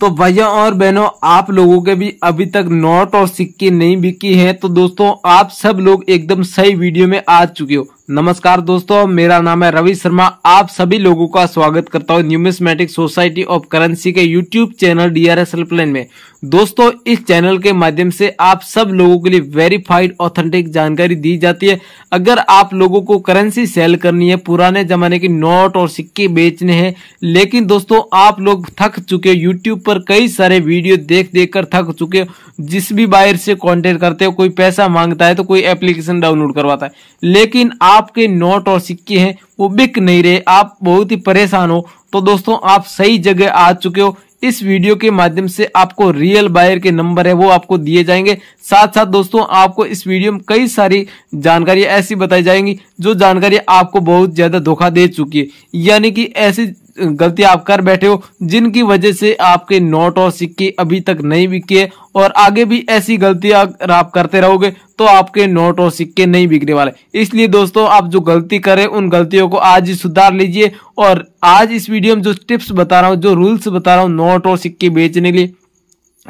तो भैया और बहनों आप लोगों के भी अभी तक नोट और सिक्के नहीं बिकी हैं तो दोस्तों आप सब लोग एकदम सही वीडियो में आ चुके हो नमस्कार दोस्तों मेरा नाम है रवि शर्मा आप सभी लोगों का स्वागत करता हूं न्यूमिस्मेटिक सोसाइटी ऑफ करेंसी के यूट्यूब चैनल आर प्लेन में दोस्तों इस चैनल के माध्यम से आप सब लोगों के लिए वेरीफाइड ऑथेंटिक जानकारी दी जाती है अगर आप लोगों को करेंसी सेल करनी है पुराने जमाने की नोट और सिक्के बेचने हैं लेकिन दोस्तों आप लोग थक चुके यूट्यूब पर कई सारे वीडियो देख देख कर थक चुके जिस भी बायर से कॉन्टेक्ट करते हो कोई पैसा मांगता है तो कोई एप्लीकेशन डाउनलोड करवाता है लेकिन आप आपके नोट और सिक्के हैं वो बिक नहीं रहे आप बहुत ही परेशान हो तो दोस्तों आप सही जगह आ चुके हो इस वीडियो के माध्यम से आपको रियल बायर के नंबर है वो आपको दिए जाएंगे साथ साथ दोस्तों आपको इस वीडियो में कई सारी जानकारी ऐसी बताई जाएंगी जो जानकारी आपको बहुत ज्यादा धोखा दे चुकी है यानी कि ऐसी गलती आप कर बैठे हो जिनकी वजह से आपके नोट और सिक्के अभी तक नहीं बिके और आगे भी ऐसी गलतियां अगर आप करते रहोगे तो आपके नोट और सिक्के नहीं बिकने वाले इसलिए दोस्तों आप जो गलती करें उन गलतियों को आज ही सुधार लीजिए और आज इस वीडियो में जो टिप्स बता रहा हूँ जो रूल्स बता रहा हूँ नोट और सिक्के बेचने के लिए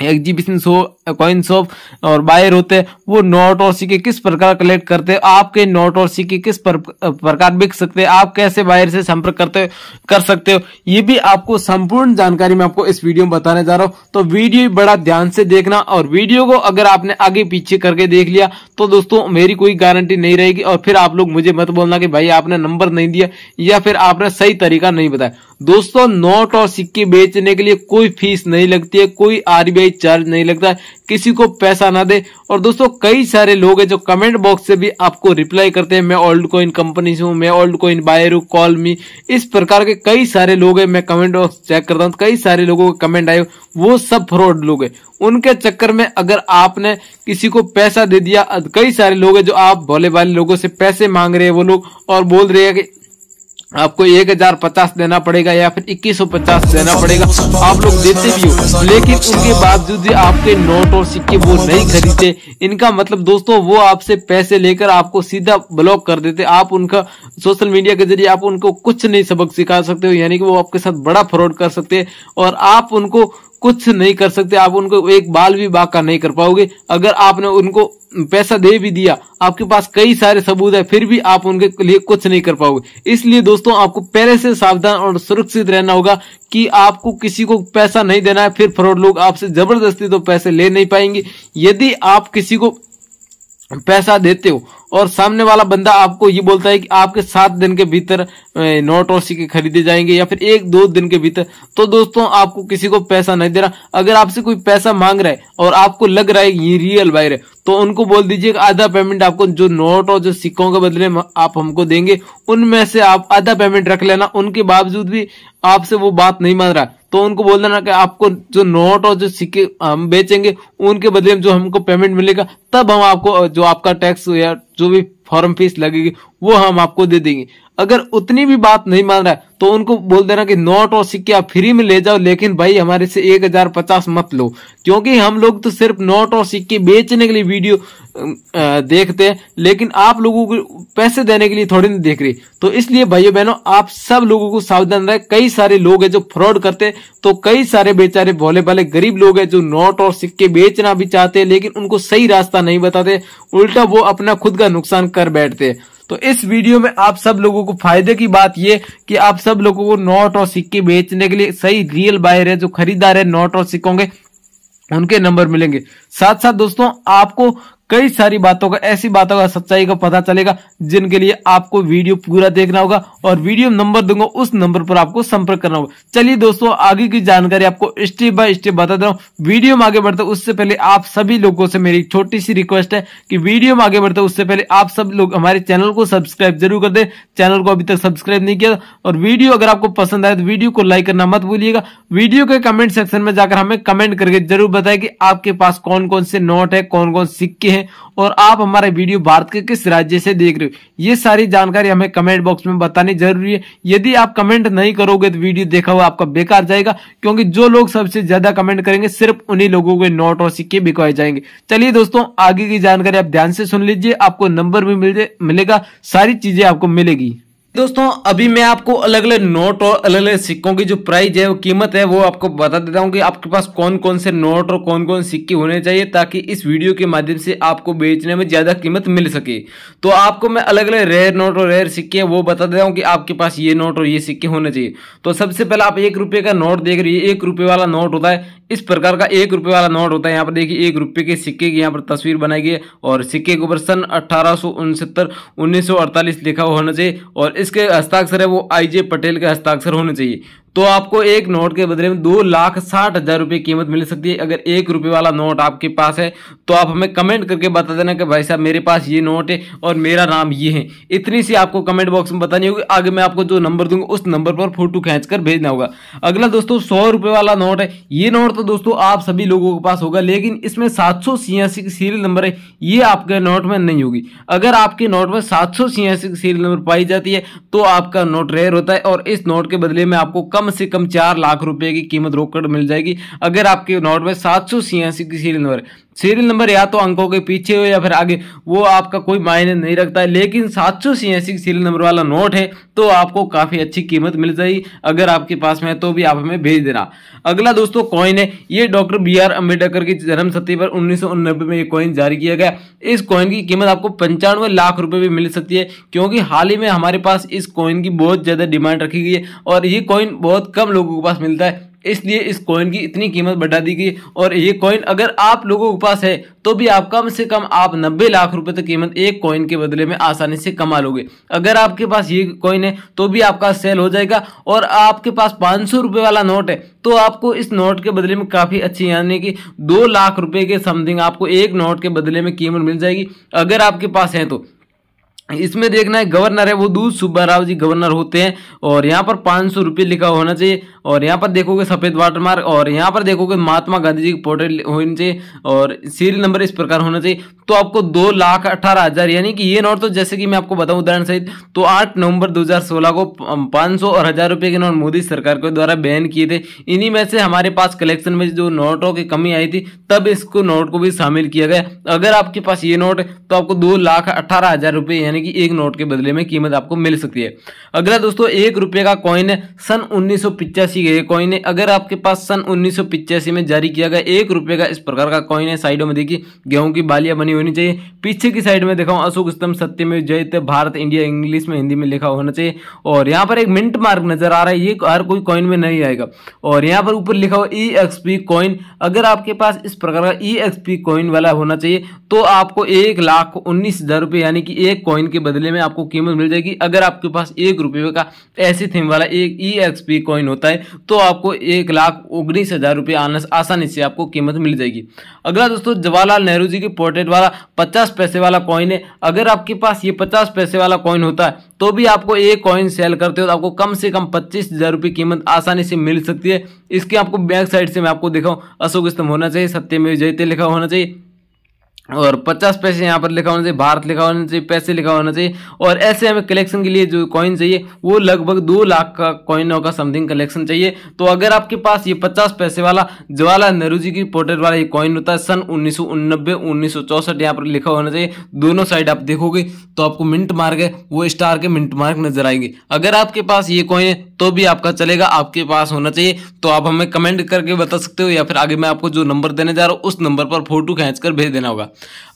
एग्जीबिशन शो कॉइन शॉप और बायर होते वो नोट और सिक्के किस प्रकार कलेक्ट करते हैं आपके नोट और सिक्के किस पर, प्रकार बिक सकते हैं आप कैसे बायर से संपर्क करते कर सकते हो ये भी आपको संपूर्ण जानकारी मैं आपको इस वीडियो में बताने जा रहा हूँ तो वीडियो बड़ा ध्यान से देखना और वीडियो को अगर आपने आगे पीछे करके देख लिया तो दोस्तों मेरी कोई गारंटी नहीं रहेगी और फिर आप लोग मुझे मत बोलना की भाई आपने नंबर नहीं दिया या फिर आपने सही तरीका नहीं बताया दोस्तों नोट और सिक्के बेचने के लिए कोई फीस नहीं लगती है कोई आरबीआई कोई चार्ज नहीं लगता किसी को पैसा ना दे और दोस्तों कई सारे लोग हैं जो कमेंट बॉक्स से भी आपको रिप्लाई करते हैं मैं ओल्ड कोइन कंपनी से हूँ मैं ओल्ड कोइन बायर हूँ कॉल मी इस प्रकार के कई सारे लोग हैं मैं कमेंट बॉक्स चेक करता हूँ कई सारे लोगों के कमेंट आए वो सब फ्रॉड लोग हैं उनके चक्कर में अगर आपने किसी को पैसा दे दिया कई सारे लोग हैं जो आप भोले भाले लोगों से पैसे मांग रहे हैं वो लोग और बोल रहे हैं कि आपको एक हजार पचास देना पड़ेगा या फिर इक्कीस सौ पचास देना पड़ेगा आप लोग देते भी हो लेकिन उनके बावजूद भी आपके नोट और सिक्के वो नहीं खरीदते इनका मतलब दोस्तों वो आपसे पैसे लेकर आपको सीधा ब्लॉक कर देते आप उनका सोशल मीडिया के जरिए आप उनको कुछ नहीं सबक सिखा सकते हो यानी कि वो आपके साथ बड़ा फ्रॉड कर सकते हैं और आप उनको कुछ नहीं कर सकते आप उनको एक बाल भी बाका नहीं कर पाओगे अगर आपने उनको पैसा दे भी दिया आपके पास कई सारे सबूत है फिर भी आप उनके लिए कुछ नहीं कर पाओगे इसलिए दोस्तों आपको पहले से सावधान और सुरक्षित रहना होगा कि आपको किसी को पैसा नहीं देना है फिर फ्रॉड लोग आपसे जबरदस्ती तो पैसे ले नहीं पाएंगे यदि आप किसी को पैसा देते हो और सामने वाला बंदा आपको ये बोलता है कि आपके सात दिन के भीतर नोट और सिक्के खरीदे जाएंगे या फिर एक दो दिन के भीतर तो दोस्तों आपको किसी को पैसा नहीं दे रहा अगर आपसे कोई पैसा मांग रहा है और आपको लग रहा है ये रियल वायर है तो उनको बोल दीजिए कि आधा पेमेंट आपको जो नोट और जो सिक्कों के बदले आप हमको देंगे उनमें से आप आधा पेमेंट रख लेना उनके बावजूद भी आपसे वो बात नहीं मान रहा तो उनको बोल देना कि आपको जो नोट और जो सिक्के हम बेचेंगे उनके बदले में जो हमको पेमेंट मिलेगा तब हम आपको जो आपका टैक्स या जो भी फॉर्म फीस लगेगी वो हम आपको दे देंगे अगर उतनी भी बात नहीं मान रहा है तो उनको बोल देना कि नोट और सिक्के आप फ्री में ले जाओ लेकिन भाई हमारे से एक हजार पचास मत लो क्योंकि हम लोग तो सिर्फ नोट और सिक्के बेचने के लिए वीडियो देखते हैं लेकिन आप लोगों को पैसे देने के लिए थोड़ी नहीं देख रही तो इसलिए भाइयों बहनों आप सब लोगों को सावधान रहे कई सारे लोग है जो फ्रॉड करते तो कई सारे बेचारे भोले भाले गरीब लोग है जो नोट और सिक्के बेचना भी चाहते हैं लेकिन उनको सही रास्ता नहीं बताते उल्टा वो अपना खुद का नुकसान कर बैठते हैं तो इस वीडियो में आप सब लोगों को फायदे की बात ये कि आप सब लोगों को नोट और सिक्के बेचने के लिए सही रियल बायर है जो खरीदार है नोट और सिक्कों के उनके नंबर मिलेंगे साथ साथ दोस्तों आपको कई सारी बातों का ऐसी बातों का सच्चाई का पता चलेगा जिनके लिए आपको वीडियो पूरा देखना होगा और वीडियो नंबर दूंगा उस नंबर पर आपको संपर्क करना होगा चलिए दोस्तों आगे की जानकारी आपको स्टेप बाय स्टेप बता दे रहा हूँ वीडियो में आगे बढ़ते उससे पहले आप सभी लोगों से मेरी छोटी सी रिक्वेस्ट है कि वीडियो में आगे बढ़ते उससे पहले आप सब लोग हमारे चैनल को सब्सक्राइब जरूर कर दे चैनल को अभी तक सब्सक्राइब नहीं किया और वीडियो अगर आपको पसंद आए तो वीडियो को लाइक करना मत भूलिएगा वीडियो के कमेंट सेक्शन में जाकर हमें कमेंट करके जरूर बताए कि आपके पास कौन कौन से नोट है कौन कौन सिक्के हैं है और आप हमारा वीडियो भारत के किस राज्य से देख रहे हो ये सारी जानकारी हमें कमेंट बॉक्स में बतानी जरूरी है यदि आप कमेंट नहीं करोगे तो वीडियो देखा हुआ आपका बेकार जाएगा क्योंकि जो लोग सबसे ज्यादा कमेंट करेंगे सिर्फ उन्हीं लोगों के नोट और सिक्के बिकवाए जाएंगे चलिए दोस्तों आगे की जानकारी आप ध्यान से सुन लीजिए आपको नंबर भी मिलेगा सारी चीजें आपको मिलेगी दोस्तों अभी मैं आपको अलग अलग नोट और अलग अलग सिक्कों की जो प्राइस है वो कीमत है वो आपको बता देता हूँ कि आपके पास कौन कौन से नोट और कौन कौन सिक्के होने चाहिए ताकि इस वीडियो के माध्यम से आपको बेचने में ज़्यादा कीमत मिल सके तो आपको मैं अलग अलग रेयर नोट और रेयर सिक्के वो बता देता हूँ कि आपके पास ये नोट और ये सिक्के होने चाहिए तो सबसे पहले आप एक रुपये का नोट देख रही है एक रुपये वाला नोट होता है इस प्रकार का एक रुपये वाला नोट होता है यहाँ पर देखिए एक रुपये के सिक्के की यहाँ पर तस्वीर बनाई गई है और सिक्के के ऊपर सन अट्ठारह सौ उनसत्तर उन्नीस सौ अड़तालीस लिखा होना चाहिए और इस किसके हस्ताक्षर है वो आई जे पटेल के हस्ताक्षर होने चाहिए तो आपको एक नोट के बदले में दो लाख साठ हज़ार रुपये कीमत मिल सकती है अगर एक रुपये वाला नोट आपके पास है तो आप हमें कमेंट करके बता देना कि भाई साहब मेरे पास ये नोट है और मेरा नाम ये है इतनी सी आपको कमेंट बॉक्स में बतानी होगी आगे मैं आपको जो नंबर दूंगा उस नंबर पर फोटो खींच कर भेजना होगा अगला दोस्तों सौ रुपये वाला नोट है ये नोट तो दोस्तों आप सभी लोगों के पास होगा लेकिन इसमें सात सौ की सीरियल नंबर है ये आपके नोट में नहीं होगी अगर आपके नोट में सात सौ की सीरियल नंबर पाई जाती है तो आपका नोट रेयर होता है और इस नोट के बदले में आपको कम से कम चार लाख रुपए की कीमत रोकड़ मिल जाएगी अगर आपके नोट में सात सौ छियासी की सीरियल नंबर सीरियल नंबर या तो अंकों के पीछे हो या फिर आगे वो आपका कोई मायने नहीं रखता है लेकिन सात सौ छियासी सीरियल नंबर वाला नोट है तो आपको काफ़ी अच्छी कीमत मिल जाएगी अगर आपके पास में है तो भी आप हमें भेज देना अगला दोस्तों कॉइन है ये डॉक्टर बी आर अम्बेडकर की जन्म सती पर उन्नीस में ये कॉइन जारी किया गया इस कॉइन की कीमत आपको पंचानवे लाख रुपये भी मिल सकती है क्योंकि हाल ही में हमारे पास इस कॉइन की बहुत ज़्यादा डिमांड रखी गई है और ये कॉइन बहुत कम लोगों के पास मिलता है इसलिए इस कॉइन की इतनी कीमत बढ़ा दी गई और ये कॉइन अगर आप लोगों के पास है तो भी आप कम से कम आप 90 लाख रुपए तक कीमत एक कॉइन के बदले में आसानी से कमा लोगे अगर आपके पास ये कॉइन है तो भी आपका सेल हो जाएगा और आपके पास पाँच सौ वाला नोट है तो आपको इस नोट के बदले में काफ़ी अच्छी यानी कि दो लाख रुपये के समथिंग आपको एक नोट के बदले में कीमत मिल जाएगी अगर आपके पास है तो इसमें देखना है गवर्नर है वो दूध सुब्बा राव जी गवर्नर होते हैं और यहाँ पर पाँच सौ रुपये लिखा होना चाहिए और यहाँ पर देखोगे सफ़ेद वाटर मार्क और यहाँ पर देखोगे महात्मा गांधी जी की पोर्ट्रेट होनी चाहिए और सीरियल नंबर इस प्रकार होना चाहिए तो आपको दो लाख अठारह हज़ार यानी कि ये नोट तो जैसे कि मैं आपको बताऊँ उदाहरण सहित तो आठ नवंबर दो को पाँच सौ और हज़ार रुपये के नोट मोदी सरकार के द्वारा बैन किए थे इन्हीं में से हमारे पास कलेक्शन में जो नोटों की कमी आई थी तब इसको नोट को भी शामिल किया गया अगर आपके पास ये नोट है तो आपको दो लाख अठारह हज़ार रुपये यानी यानी कि एक नोट के बदले में कीमत आपको मिल सकती है अगला दोस्तों एक रुपये का कॉइन है सन उन्नीस सौ पिचासी का कॉइन है अगर आपके पास सन उन्नीस सौ पिचासी में जारी किया गया एक रुपये का इस प्रकार का कॉइन है साइडों में देखिए गेहूं की बालियां बनी होनी चाहिए पीछे की साइड में देखाऊँ अशोक स्तंभ सत्य में जयित भारत इंडिया इंग्लिश में हिंदी में लिखा होना चाहिए और यहाँ पर एक मिनट मार्क नजर आ रहा है ये हर कोई कॉइन में नहीं आएगा और यहाँ पर ऊपर लिखा हुआ ई एक्स पी कॉइन अगर आपके पास इस प्रकार का ई एक्स पी कॉइन वाला होना चाहिए तो आपको एक लाख उन्नीस हजार रुपये यानी कि एक कॉइन कॉइन के बदले में आपको कीमत मिल जाएगी अगर आपके पास एक रुपये का ऐसी थीम वाला एक ई एक्स पी कॉइन होता है तो आपको एक लाख उन्नीस हज़ार रुपये आसानी से आपको कीमत मिल जाएगी अगला दोस्तों जवाहरलाल नेहरू जी की पोर्ट्रेट वाला पचास पैसे वाला कॉइन है अगर आपके पास ये पचास पैसे वाला कॉइन होता है तो भी आपको एक कॉइन सेल करते हो तो आपको कम से कम पच्चीस हज़ार रुपये कीमत आसानी से मिल सकती है इसके आपको बैक साइड से मैं आपको दिखाऊँ अशोक स्तंभ होना चाहिए सत्य में जयते लिखा होना चाहिए और 50 पैसे यहाँ पर लिखा होना चाहिए भारत लिखा होना चाहिए पैसे लिखा होना चाहिए और ऐसे हमें कलेक्शन के लिए जो कॉइन चाहिए वो लगभग दो लाख का कॉइनों का समथिंग कलेक्शन चाहिए तो अगर आपके पास ये 50 पैसे वाला जवाहरलाल नेहरू जी की पोर्ट्रेट वाला ये कॉइन होता है सन उन्नीस सौ यहाँ पर लिखा होना चाहिए दोनों साइड आप देखोगे तो आपको मिंट मार्क है वो स्टार के मिंट मार्क नजर आएंगे अगर आपके पास ये कॉइन है तो भी आपका चलेगा आपके पास होना चाहिए तो आप हमें कमेंट करके बता सकते हो या फिर आगे मैं आपको जो नंबर देने जा रहा हूँ उस नंबर पर फोटो खींच भेज देना होगा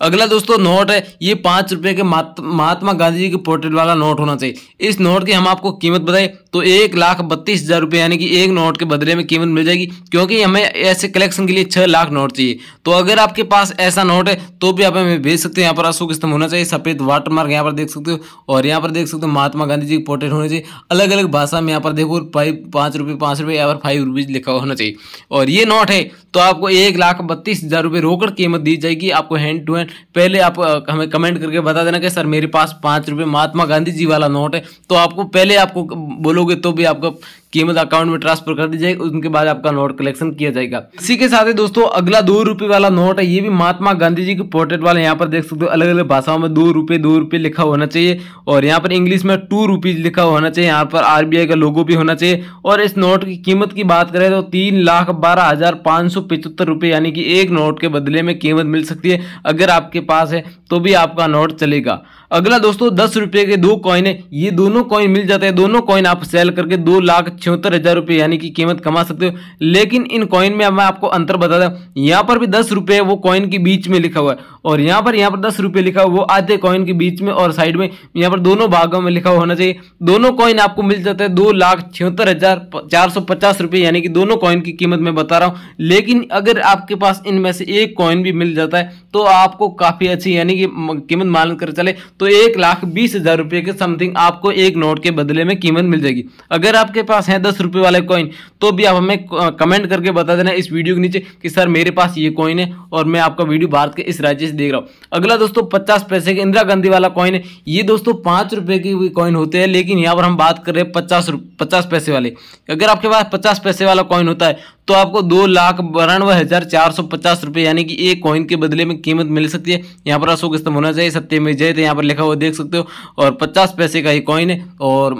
अगला दोस्तों नोट है ये पाँच रुपये के महात्मा गांधी जी के पोर्ट्रेट वाला नोट होना चाहिए इस नोट की हम आपको कीमत बताएं तो एक लाख बत्तीस हज़ार रुपये यानी कि एक नोट के बदले में कीमत मिल जाएगी क्योंकि हमें ऐसे कलेक्शन के लिए छः लाख नोट चाहिए तो अगर आपके पास ऐसा नोट है तो भी आप हमें भेज सकते हैं यहाँ पर अशोक स्तंभ होना चाहिए सफ़ेद वाटरमार्क यहाँ पर देख सकते हो और यहाँ पर देख सकते हो महात्मा गांधी जी के पोर्ट्रेट होने चाहिए अलग अलग भाषा में यहाँ पर देखो फाइव पाँच रुपये पाँच रुपये या फाइव रुपीज़ लिखा होना चाहिए और ये नोट है तो आपको एक लाख बत्तीस हज़ार रुपये रोकड़ कीमत दी जाएगी आपको हैंड हैंड टू हैंड पहले आप हमें कमेंट करके बता देना कि सर मेरे पास पाँच रुपये महात्मा गांधी जी वाला नोट है तो आपको पहले आपको बोलोगे तो भी आपका कीमत अकाउंट में ट्रांसफर कर दी जाएगी उनके बाद आपका नोट कलेक्शन किया जाएगा इसी के साथ ही दोस्तों अगला दो रुपए वाला नोट है ये भी महात्मा गांधी जी के पोर्ट्रेट वाला यहाँ पर देख सकते हो अलग अलग भाषाओं में दो रूपये दो रुपए लिखा होना चाहिए और यहाँ पर इंग्लिश में टू रुपीज लिखा होना चाहिए यहाँ पर आरबीआई का लोगो भी होना चाहिए और इस नोट की कीमत की बात करें तो तीन लाख बारह हजार पांच सौ पिचहत्तर रुपए यानी कि एक नोट के बदले में कीमत मिल सकती है अगर आपके पास है तो भी आपका नोट चलेगा अगला दोस्तों दस रुपए के दो कॉइन है ये दोनों कॉइन मिल जाते हैं दोनों कॉइन आप सेल करके दो लाख छिहत्तर हजार रुपए यानी कि कीमत कमा सकते हो लेकिन इन कॉइन में मैं आपको अंतर बताता हूँ यहाँ पर भी दस रुपए वो कॉइन के बीच में लिखा हुआ है और यहाँ पर यहाँ पर दस रुपये लिखा हुआ वो आधे कॉइन के बीच में और साइड में यहाँ पर दोनों भागों में लिखा हुआ होना चाहिए दोनों कॉइन आपको मिल जाता है दो लाख छिहत्तर हजार चार सौ पचास रुपये यानी कि दोनों कॉइन की कीमत मैं बता रहा हूँ लेकिन अगर आपके पास इनमें से एक कॉइन भी मिल जाता है तो आपको काफ़ी अच्छी यानी कि कीमत मान कर चले तो एक लाख बीस हजार रुपये के समथिंग आपको एक नोट के बदले में कीमत मिल जाएगी अगर आपके पास है दस रुपये वाले कॉइन तो भी आप हमें कमेंट करके बता देना इस वीडियो के नीचे कि सर मेरे पास ये कॉइन है और मैं आपका वीडियो भारत के इस राज्य देख रहा हूँ अगला दोस्तों पचास पैसे के इंदिरा गांधी वाला कॉइन है ये दोस्तों पाँच रुपये के कॉइन होते हैं लेकिन यहाँ पर हम बात कर रहे हैं पचास पचास पैसे वाले अगर आपके पास पचास पैसे वाला कॉइन होता है तो आपको दो लाख बानवे हज़ार चार सौ पचास रुपये यानी कि एक कॉइन के बदले में कीमत मिल सकती है यहाँ पर अशोक स्तंभ होना चाहिए सत्य में जय थे तो यहाँ पर लिखा हुआ देख सकते हो और पचास पैसे का ये कॉइन है और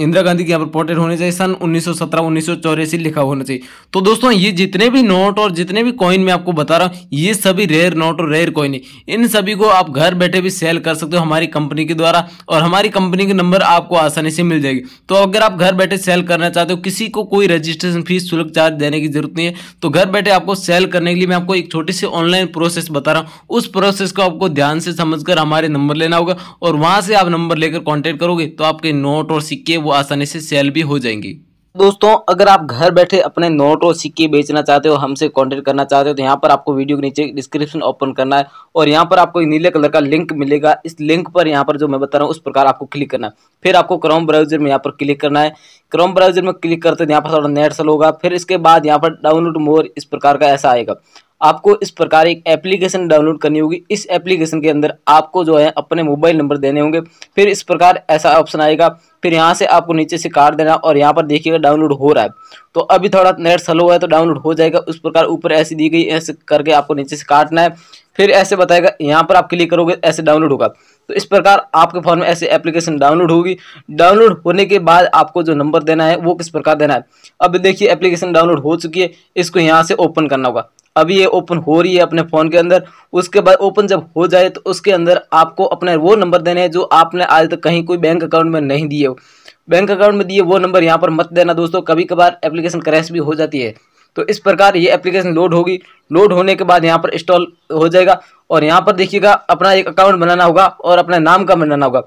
इंदिरा गांधी के यहाँ पर पोर्ट्रेट होने चाहिए सन उन्नीस उन्नीस लिखा होना चाहिए तो दोस्तों ये जितने भी नोट और जितने भी कॉइन मैं आपको बता रहा हूँ ये सभी रेयर नोट और रेयर कॉइन है इन सभी को आप घर बैठे भी सेल कर सकते हो हमारी कंपनी के द्वारा और हमारी कंपनी के नंबर आपको आसानी से मिल जाएगी तो अगर आप घर बैठे सेल करना चाहते हो किसी को कोई रजिस्ट्रेशन फीस शुल्क चार्ज देने की जरूरत नहीं है तो घर बैठे आपको सेल करने के लिए मैं आपको एक छोटी सी ऑनलाइन प्रोसेस बता रहा हूँ उस प्रोसेस को आपको ध्यान से समझ हमारे नंबर लेना होगा और वहां से आप नंबर लेकर कॉन्टेक्ट करोगे तो आपके नोट और सिक्के वो आसानी से सेल भी हो जाएंगी दोस्तों अगर आप घर बैठे अपने नोट और सिक्के बेचना चाहते हो हमसे कांटेक्ट करना चाहते हो तो यहाँ पर आपको वीडियो के नीचे डिस्क्रिप्शन ओपन करना है और यहाँ पर आपको नीले कलर का लिंक मिलेगा इस लिंक पर यहाँ पर जो मैं बता रहा हूँ उस प्रकार आपको क्लिक करना है फिर आपको क्रोम ब्राउजर में यहाँ पर क्लिक करना है क्रोम ब्राउजर में क्लिक करते यहाँ पर थोड़ा नेट सल होगा फिर इसके बाद यहाँ पर डाउनलोड मोर इस प्रकार का ऐसा आएगा आपको इस प्रकार एक एप्लीकेशन डाउनलोड करनी होगी इस एप्लीकेशन के अंदर आपको जो है अपने मोबाइल नंबर देने होंगे फिर इस प्रकार ऐसा ऑप्शन आएगा फिर यहाँ से आपको नीचे से कार्ड देना और यहाँ पर देखिएगा डाउनलोड हो रहा है तो अभी थोड़ा नेट स्लो है तो डाउनलोड हो जाएगा उस प्रकार ऊपर ऐसी दी गई ऐसे करके आपको नीचे से काटना है फिर ऐसे बताएगा यहाँ पर आप क्लिक करोगे ऐसे डाउनलोड होगा तो इस प्रकार आपके फ़ोन में ऐसे एप्लीकेशन डाउनलोड होगी डाउनलोड होने के बाद आपको जो नंबर देना है वो किस प्रकार देना है अब देखिए एप्लीकेशन डाउनलोड हो चुकी है इसको यहाँ से ओपन करना होगा अभी ये ओपन हो रही है अपने फ़ोन के अंदर उसके बाद ओपन जब हो जाए तो उसके अंदर आपको अपने वो नंबर देने हैं जो आपने आज तक कहीं कोई बैंक अकाउंट में नहीं दिए हो बैंक अकाउंट में दिए वो नंबर यहाँ पर मत देना दोस्तों कभी कभार एप्लीकेशन क्रैश भी हो जाती है तो इस प्रकार ये एप्लीकेशन लोड होगी लोड होने के बाद यहाँ पर इंस्टॉल हो जाएगा और यहाँ पर देखिएगा अपना एक अकाउंट बनाना होगा और अपने नाम का बनाना होगा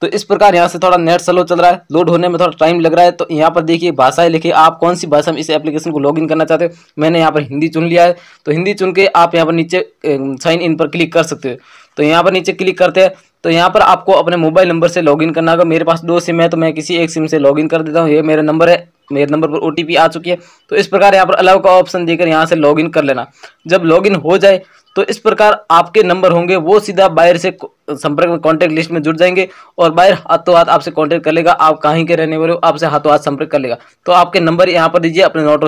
तो इस प्रकार यहाँ से थोड़ा नेट स्लो चल रहा है लोड होने में थोड़ा टाइम लग रहा है तो यहाँ पर देखिए भाषाएं लिखिए आप कौन सी भाषा में इस एप्लीकेशन को लॉग करना चाहते हो मैंने यहाँ पर हिंदी चुन लिया है तो हिंदी चुन के आप यहाँ पर नीचे साइन इन पर क्लिक कर सकते हो तो यहाँ पर नीचे क्लिक करते हैं तो यहाँ पर आपको अपने मोबाइल नंबर से लॉगिन करना होगा मेरे पास दो सिम है तो मैं किसी एक सिम से लॉगिन कर देता हूँ ये मेरा नंबर है मेरे नंबर पर ओ आ चुकी है तो इस प्रकार यहाँ पर अलाउ का ऑप्शन देकर यहाँ से लॉगिन कर लेना जब लॉगिन हो जाए तो इस प्रकार आपके नंबर होंगे वो सीधा बायर से संपर्क में कॉन्टैक्ट लिस्ट में जुड़ जाएंगे और बायर हाथों हाथ आपसे कॉन्टैक्ट कर लेगा आप कहीं के रहने वाले हो आपसे हाथों हाथ संपर्क कर लेगा तो आपके नंबर यहाँ पर दीजिए अपने नोट